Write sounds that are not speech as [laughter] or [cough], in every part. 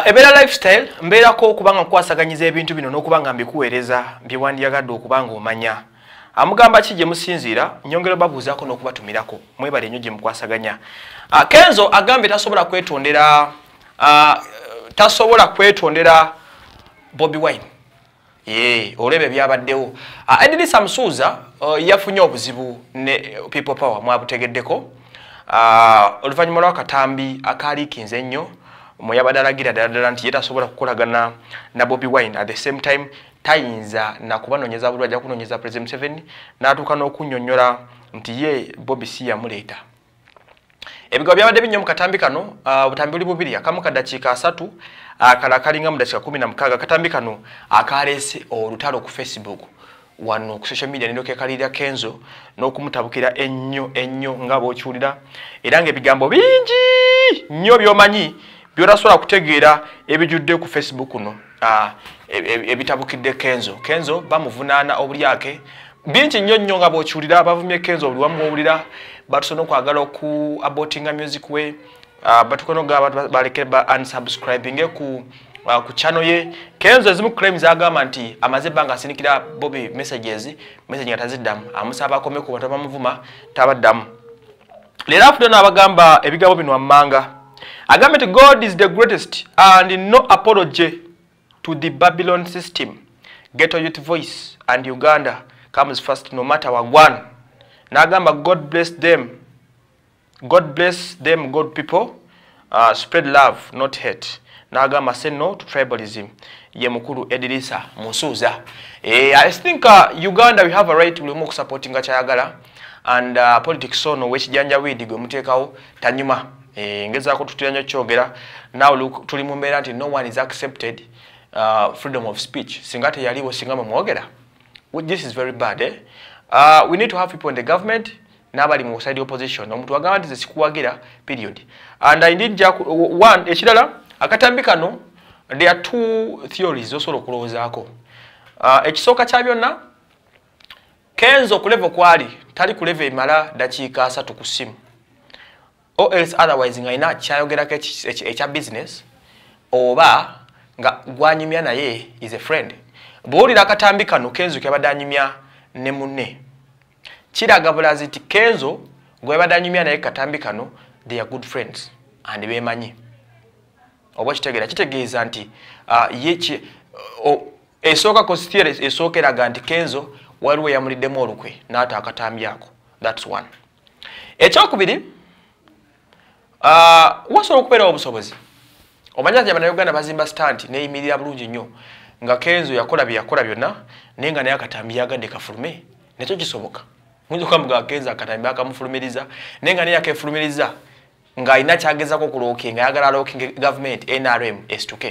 Ah, ebera lifestyle mbeerako okubanga nkwasaganyiza ebintu bino n'okuba nga mbikuweereza byewandyagadde okuba nga omanya amugamba ki gye musinziira nyongera babuuzaako n'okubatumirako mwebala ennyo gye mukwasaganya ah, kenzo agambye tasobola kwetondera ah, tasobola kwetondera bobi wine ee olwebyo ebyabaddewo edini samusuuza eh, yafunye obuzibu ne people power mwabutegeddeko oluvannyuma lwakatambi akaliikinze ennyo muyabada lagira daladala nti yeta sobola kukolagana na Bobby Wine at the same time tayinza na kubanonyeza bulwa ja kunonyeza President 7 na atukana okunyonyola nti ye Bobby si yamuleta ebigo byabadde binyo mukatambi kano uh, butambi uli bubiri akamu kadakiika asatu akalakali uh, nga mudakiika kumi na mukaaga katambi kano akaleese olutalo ku facebook wano ku social media nino kekalirira kenzo n'okumutabukira ennyo ennyo nga bokiwulira era ng'ebigambo bingi nnyo byomanyi byonasobola kutegeera ebijudde ku facebook no e, e, ebitabukidde kenzo kenzo bamuvunaana obulyake bingi nnyo nnyo nga bwokiwulira bavumye kenzo buli wamuwulira batusobola okwagala oku abotinga music we batukanogaa baleke ba unsubscribing ku ku chano ye kenzo ezimu claim zagamba nti amaze ebbanga asinikira bobi messages messaje nga taziddamu amusaba akomeku bantu bamuvuma tabaddamu leero afuddeno abagamba ebigambo bino wammanga agambye nti god is the greatest and no apology to the babylon system geto youth voice and uganda comes first no matter wagwan nagamba god bless them god bless them god people uh, spread love not het nagamba say no to tribalism ye mukulu edirisa munsuuza e, eh, i think uh, uganda we have a right mulimu okusupportinga kyayagala and uh, politics ono ow'ekijanjawiidi gwe mutekawo tanyuma e, ngeza ko tutuyanja chogera now look tuli mumera no one is accepted uh, freedom of speech singate singa teyaliwo singa well, this is very bad eh? uh, we need to have people in the government n'abali mu side opposition omuntu agamba nti zesikuwagira period and indeed one ekirala eh, akatambi kano there are two theories zosobola uh, ekisooka kya byonna Kenzo kulevo kwali tali kulevo imala dakika asatu kusimu or else otherwise nga ina kyayogerako ekya business oba nga gwanyumya naye is a friend bwowulira akatambi kano kenzo kyabadde anyumya ne munne kiraga bulazi nti kenzo gwebadde anyumya naye katambi kano they are good friends and bemanyi oba kitegeera kitegeeza nti uh, ye esooka esookeraga nti kenzo waliwo eyamuliddemu olukwe naata akatambyako thats one ekyokubiri uh, wasobola okubeerawo obusobozi omanya nti abanauganda bazimba stanti neyimirira bulungi nnyo nga kenzo yakola byeyakola byonna naye nga naye akatambi yagadde kafulume nakyo kisoboka kenzo akatambi akamufulumiriza naye nga naye akefulumiriza ngaalina kyagezako okuloki nga yagala loking gavumenti nrm s2k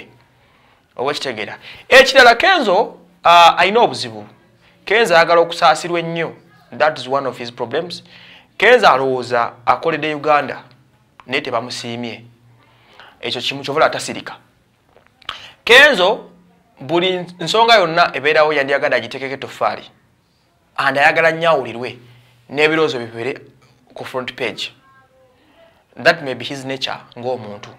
oba kitegeera ekirala kenzo uh, alina obuzibu kenza agala okusaasirwa ennyo that is one of his problems kenza alowooza akoledde uganda naye tebamusiimye ekyo kimu kyovula atasirika kenzo buli nsonga yonna ebeerawo yandiyagadde agitekeko etoffaali andi ayagala nnyo awulirwe n'ebirowoozo bibere ku front page that may be his nature ng'omuntu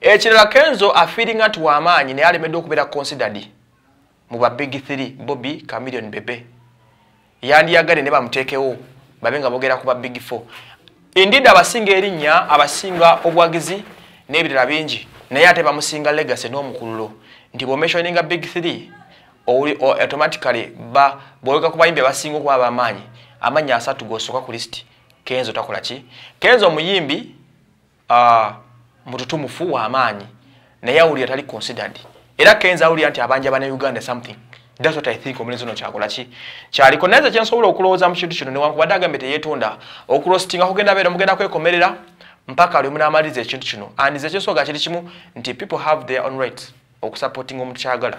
ekirala kenzo afeeringa nti w'amaanyi naye alemeddwe okubeera considered muba big 3 bobby chameleon bebe yandi yagale ne bamutekewo babenga bogera kuba big 4 indida abasinga erinya abasinga obwagizi nebirira bingi naye ate bamusinga legacy n'omukululo nti bomeshoninga big 3 ouli automatically ba boyoka kuba imbe abasinga kuba bamanyi amanyi asatu gosoka ku list kenzo takola ki kenzo muyimbi uh, mututumufu wa amanyi naye awuli atali considered era kenza awulira nti abanja bannayuganda something That's what I think omulenzi ono kyakolaki kyaliko naeza kyensobola okulowooza mu kintu kino newankubadde agambe teyeetonda okulositinga kugenda beera mugenda kwekomerera mpaka olimu n'amaliriza ekintu kino anize kyensoga kiri kimu nti people have their own right okusupportinga omuntu kyagala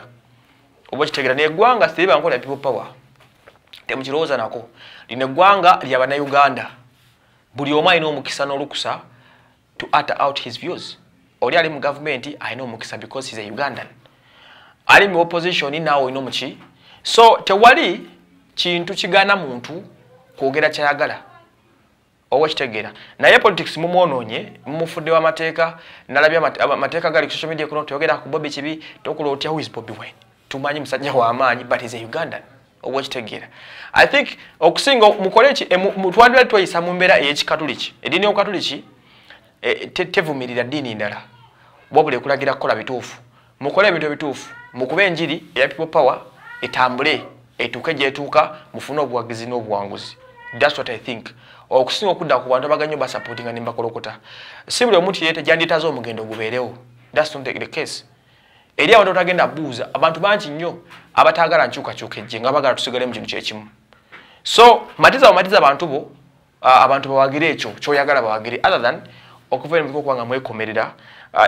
oba kitegera neeggwanga siribankola ya people power temukirowooza nako lino eggwanga lyabannayuganda buli omu alina omukisa n'olukusa to utter out his views oli ali mu gavumenti alina omukisa because he's a ugandan ali mu opposition nawe ino muki so tewali kintu kigana muntu kwogera kyayagala owa kitegeera naye politics mumwonoonye mumufudde wamateeka nalabye amateeka gali ku social media kuno toyogera ku bobi kibi tokulootya whois bobi wen tumanyi musajja w'amaanyi but is a ugandan owa kitegeera i think okusinga mukoleki twandibali tweyisa mu mbeera ey'ekikatuliki eddiini y'okatuliki eh, tevumirira ddiini ndala bwabula ekulagira kukola bituufu mukole ebintu ebituufu mukube enjiri eya people power etambule etuuke gyetuuka mufune obuwagizi n'obuwanguzi thats what i think okusinga okudda ku bantu abaganyo basapotinga nembakolokota si buli omuntu yeeta gyanditaze omugendo gubeerewo thats not the case eri abantu batagenda buuza abantu bangi nnyo abatagala nkyukakyuka ejje nga bagala tusigale mu kintu kyekimu so matiza bamatiza abantu bo abantu bawagire ekyo kyoyagala bawagire other than okuva ebikokuba nga mwekomerera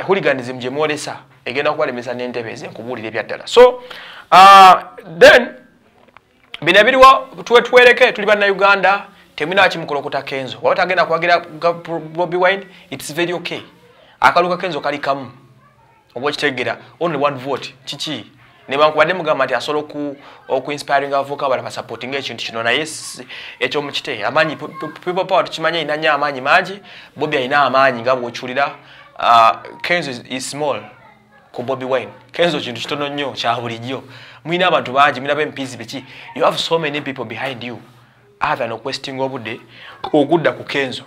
huliganism gyemwolesa egenda okubalemesa n'entebe ezenkubuulira ebyaddala so uh, then bino ebiriwo twetwereke tuli bannauganda temwinawakimukulokota kenzo waba tagenda kuwagira bobi wine its very ok akalu ka kenzo kali kamu oba okitegera only one vote kiki nebankubadde mugamba nti asobola okuinspiring avuuka abala basupporting ekintu kino naye ekyomukite amaanyi people power tukimanyi ayinanyo amaanyi mangi bobi ayina amaanyi nga bwokiwulira uh, kenzo is small ku Bobi Wine. Kenzo kintu kitono nnyo kya bulijjo. Mwina abantu baaji mwina be mpizi bichi. You have so many people behind you. Other no questing obude ogudda ku Kenzo.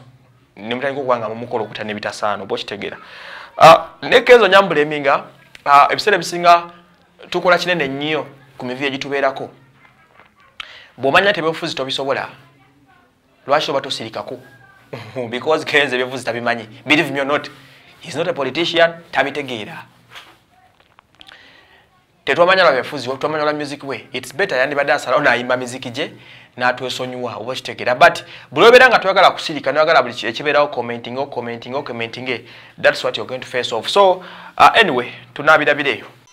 Nimutani kokwanga mu mukolo kutane bitasano bo kitegera. Ah uh, ne Kenzo nyambule minga ah uh, ebisere bisinga tukola kinene nnyo ku mivi ejitu beerako. Bomanya tebe ofuzi tobisobola. Lwacho batosirika ko. [laughs] because Kenzo bevuzi tabimanyi. Believe me or not. He's not a politician, tabitegera. tetwamanya byabufuzi twamanya la music we it's better yandibadde asala ono ayimba miziki gye n'atwesonyiwa oba kitegeera but buli obeera nga twagala kusirika noyagala buli ekibeerawo commenting o commenting o commenting eh, that's what you're going to face off so uh, anyway tunaabirabireeyo